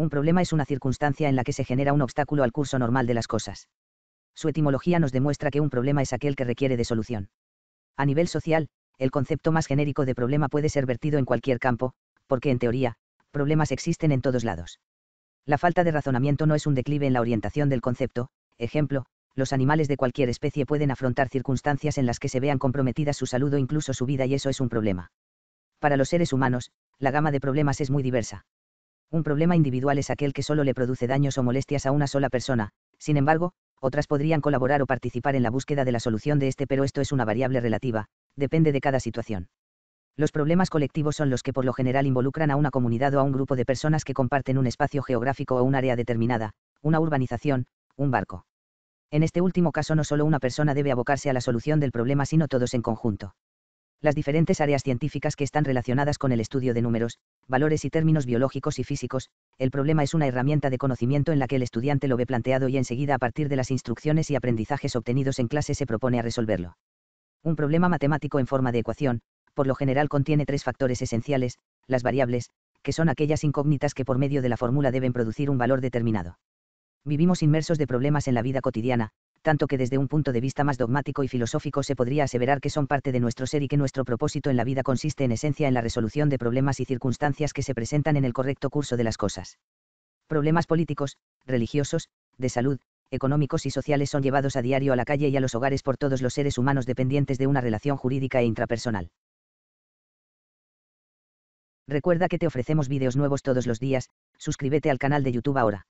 Un problema es una circunstancia en la que se genera un obstáculo al curso normal de las cosas. Su etimología nos demuestra que un problema es aquel que requiere de solución. A nivel social, el concepto más genérico de problema puede ser vertido en cualquier campo, porque en teoría, problemas existen en todos lados. La falta de razonamiento no es un declive en la orientación del concepto, ejemplo, los animales de cualquier especie pueden afrontar circunstancias en las que se vean comprometidas su salud o incluso su vida y eso es un problema. Para los seres humanos, la gama de problemas es muy diversa. Un problema individual es aquel que solo le produce daños o molestias a una sola persona, sin embargo, otras podrían colaborar o participar en la búsqueda de la solución de este, pero esto es una variable relativa, depende de cada situación. Los problemas colectivos son los que por lo general involucran a una comunidad o a un grupo de personas que comparten un espacio geográfico o un área determinada, una urbanización, un barco. En este último caso no solo una persona debe abocarse a la solución del problema, sino todos en conjunto las diferentes áreas científicas que están relacionadas con el estudio de números, valores y términos biológicos y físicos, el problema es una herramienta de conocimiento en la que el estudiante lo ve planteado y enseguida a partir de las instrucciones y aprendizajes obtenidos en clase se propone a resolverlo. Un problema matemático en forma de ecuación, por lo general contiene tres factores esenciales, las variables, que son aquellas incógnitas que por medio de la fórmula deben producir un valor determinado. Vivimos inmersos de problemas en la vida cotidiana, tanto que desde un punto de vista más dogmático y filosófico se podría aseverar que son parte de nuestro ser y que nuestro propósito en la vida consiste en esencia en la resolución de problemas y circunstancias que se presentan en el correcto curso de las cosas. Problemas políticos, religiosos, de salud, económicos y sociales son llevados a diario a la calle y a los hogares por todos los seres humanos dependientes de una relación jurídica e intrapersonal. Recuerda que te ofrecemos vídeos nuevos todos los días, suscríbete al canal de YouTube ahora.